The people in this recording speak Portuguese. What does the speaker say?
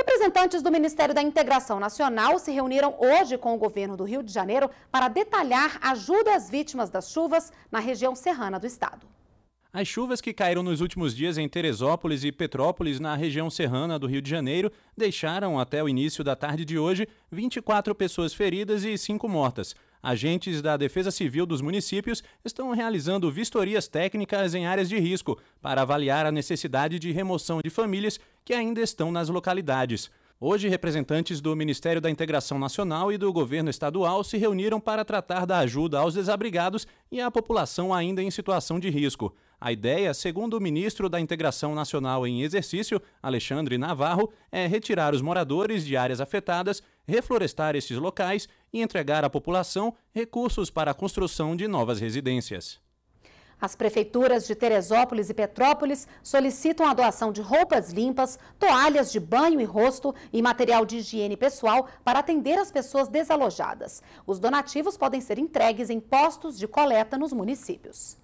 Representantes do Ministério da Integração Nacional se reuniram hoje com o governo do Rio de Janeiro para detalhar ajuda às vítimas das chuvas na região serrana do estado. As chuvas que caíram nos últimos dias em Teresópolis e Petrópolis, na região serrana do Rio de Janeiro, deixaram até o início da tarde de hoje 24 pessoas feridas e 5 mortas agentes da Defesa Civil dos municípios estão realizando vistorias técnicas em áreas de risco para avaliar a necessidade de remoção de famílias que ainda estão nas localidades. Hoje, representantes do Ministério da Integração Nacional e do governo estadual se reuniram para tratar da ajuda aos desabrigados e à população ainda em situação de risco. A ideia, segundo o ministro da Integração Nacional em Exercício, Alexandre Navarro, é retirar os moradores de áreas afetadas, reflorestar esses locais e entregar à população recursos para a construção de novas residências. As prefeituras de Teresópolis e Petrópolis solicitam a doação de roupas limpas, toalhas de banho e rosto e material de higiene pessoal para atender as pessoas desalojadas. Os donativos podem ser entregues em postos de coleta nos municípios.